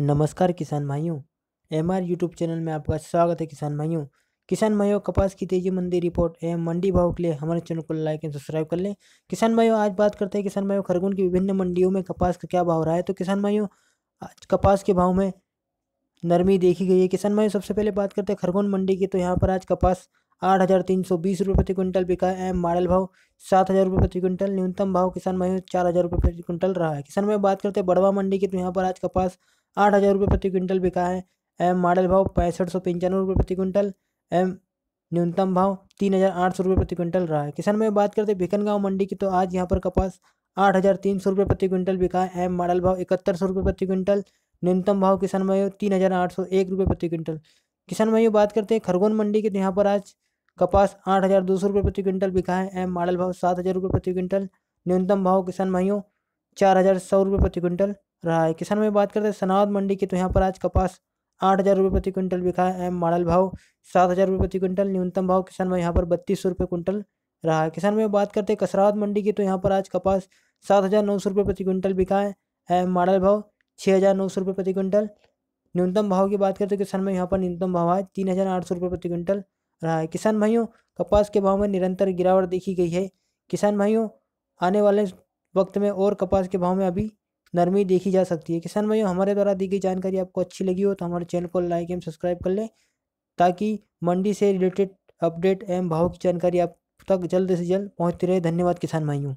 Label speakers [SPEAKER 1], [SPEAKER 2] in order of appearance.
[SPEAKER 1] नमस्कार किसान भाइयों एम आर यूट्यूब चैनल में आपका स्वागत है किसान भाइयों किसान भाइयों कपास की तेजी मंदी रिपोर्ट एवं मंडी भाव के लिए हमारे चैनल को लाइक एंड सब्सक्राइब कर लें किसान भाइयों आज बात करते हैं किसान भाइयों खरगोन की विभिन्न मंडियों में कपास का क्या भाव रहा है तो किसान भाइयों आज कपास के भाव में नरमी देखी गई है किसान भाइयों सबसे पहले बात करते हैं खरगोन मंडी की तो यहाँ पर आज कपास आठ हज़ार तीन सौ बीस रुपये प्रति क्विंटल बिका है एम मॉडल भाव सात हज़ार रुपये प्रति क्विंटल न्यूनतम भाव किसान भाइयों चार हज़ार रुपये प्रति क्विंटल रहा है किसान भाई बात करते हैं बड़वा मंडी की तो यहाँ पर आज कपास आठ हज़ार रुपये प्रति क्विंटल बिका है एम मॉडल भाव पैंसठ सौ पंचानवे रुपये प्रति क्विंटल एम न्यूनतम भाव तीन हज़ार आठ सौ रुपये प्रति क्विंटल रहा है किसान में बात करते हैं भिकनगांव मंडी की तो आज यहाँ पर कपास आठ हज़ार तीन सौ रुपये प्रति क्विंटल बिका है एम मॉडल भाव इकहत्तर सौ रुपये प्रति क्विंटल न्यूनतम भाव किसान में तीन हज़ार आठ सौ एक रुपये प्रति क्विंटल किसान भाइयों बात करते हैं खरगोन मंडी की तो यहाँ पर आज कपास आठ हज़ार दो सौ रुपये प्रति क्विंटल बिका है एम मॉडल भाव सात हज़ार रुपये प्रति क्विंटल न्यूनतम भाव किसान भाइयों चार हज़ार सौ रुपये प्रति क्विंटल रहा है किसान में बात करते हैं सनावत मंडी की तो यहाँ पर आज कपास आठ हज़ार रुपये प्रति क्विंटल बिका है एम मॉडल भाव सात हज़ार रुपये प्रति क्विंटल न्यूनतम भाव किसान में यहाँ पर बत्तीस सौ रुपये क्विंटल रहा है किसान में बात करते हैं कसरावत मंडी की तो यहाँ पर आज कपास सात हज़ार नौ सौ रुपये प्रति क्विंटल बिका है एम मॉडल भाव छः हज़ार नौ सौ रुपये प्रति क्विंटल न्यूनतम भाव की बात करते हैं किसान में यहाँ पर न्यूनतम भाव है तीन हज़ार आठ सौ रुपये प्रति क्विंटल रहा है किसान भाइयों कपास के भाव में निरंतर गिरावट देखी गई है किसान भाइयों आने वाले वक्त में और कपास के भाव में अभी नरमी देखी जा सकती है किसान भाइयों हमारे द्वारा दी गई जानकारी आपको अच्छी लगी हो तो हमारे चैनल को लाइक एवं सब्सक्राइब कर लें ताकि मंडी से रिलेटेड अपडेट एवं भाव की जानकारी आप तक जल्द से जल्द पहुँचती रहे धन्यवाद किसान भाइयों